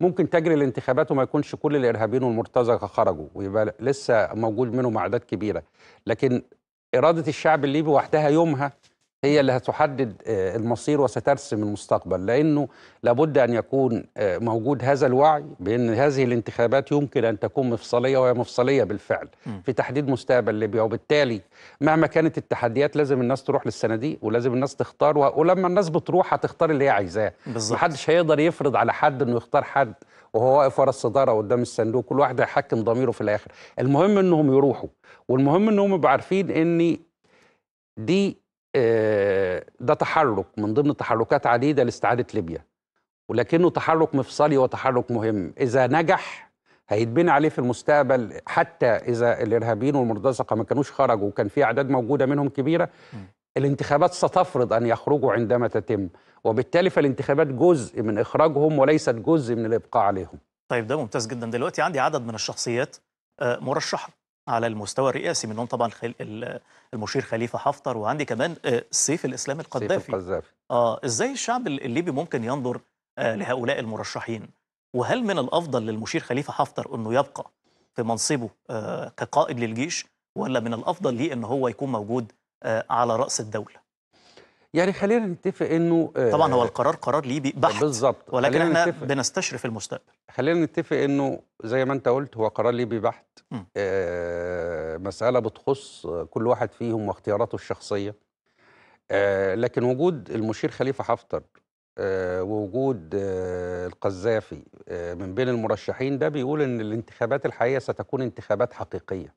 ممكن تجري الانتخابات وما يكونش كل الارهابيين والمرتزقه خرجوا ويبقى لسه موجود منهم اعداد كبيره لكن اراده الشعب الليبي وحدها يومها هي اللي هتحدد آه، المصير وسترسم المستقبل لانه لابد ان يكون آه، موجود هذا الوعي بان هذه الانتخابات يمكن ان تكون مفصليه وهي مفصليه بالفعل في تحديد مستقبل ليبيا وبالتالي مهما كانت التحديات لازم الناس تروح للصناديق ولازم الناس تختار ولما الناس بتروح هتختار اللي هي عايزاه محدش هيقدر يفرض على حد انه يختار حد وهو واقف ورا الصداره قدام الصندوق كل واحد هيحكم ضميره في الاخر المهم انهم يروحوا والمهم انهم يبقوا عارفين ان دي آه، ده تحرك من ضمن تحركات عديده لاستعاده ليبيا ولكنه تحرك مفصلي وتحرك مهم اذا نجح هيتبني عليه في المستقبل حتى اذا الارهابيين والمرتزقه ما كانوش خرجوا وكان في اعداد موجوده منهم كبيره الانتخابات ستفرض ان يخرجوا عندما تتم وبالتالي فالانتخابات جزء من اخراجهم وليست جزء من الابقاء عليهم طيب ده ممتاز جدا دلوقتي عندي عدد من الشخصيات آه، مرشحه على المستوى الرئاسي منهم طبعا المشير خليفه حفتر وعندي كمان آه، سيف الاسلام القذافي سيف القذافي اه ازاي الشعب الليبي ممكن ينظر آه، لهؤلاء المرشحين وهل من الافضل للمشير خليفه حفتر انه يبقى في منصبه آه، كقائد للجيش ولا من الافضل ليه ان هو يكون موجود على راس الدوله يعني خلينا نتفق انه آه، طبعا هو القرار قرار ليبي بحت بالظبط ولكن احنا نتفق بنستشرف المستقبل خلينا نتفق انه زي ما انت قلت هو قرار ليبي بحت آه مساله بتخص كل واحد فيهم واختياراته الشخصيه آه لكن وجود المشير خليفه حفتر آه ووجود آه القذافي آه من بين المرشحين ده بيقول ان الانتخابات الحقيقيه ستكون انتخابات حقيقيه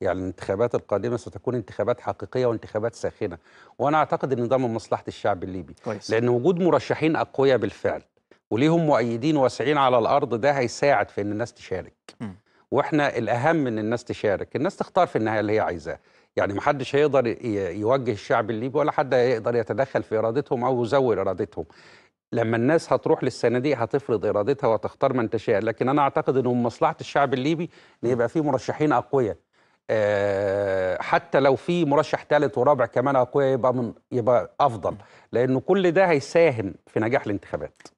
يعني الانتخابات القادمه ستكون انتخابات حقيقيه وانتخابات ساخنه وانا اعتقد ان ده من مصلحه الشعب الليبي كويس. لان وجود مرشحين اقوياء بالفعل وليهم مؤيدين واسعين على الارض ده هيساعد في ان الناس تشارك م. واحنا الاهم ان الناس تشارك الناس تختار في النهايه اللي هي عايزاه يعني محدش هيقدر يوجه الشعب الليبي ولا حد هيقدر يتدخل في ارادتهم او يزور ارادتهم لما الناس هتروح للصناديق هتفرض ارادتها وتختار من تشاء لكن انا اعتقد انه من مصلحه الشعب الليبي ان يبقى فيه مرشحين اقوياء آه، حتى لو في مرشح ثالث ورابع كمان اقوياء يبقى من يبقى افضل لانه كل ده هيساهم في نجاح الانتخابات